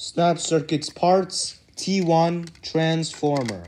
Snap circuits parts T1 transformer.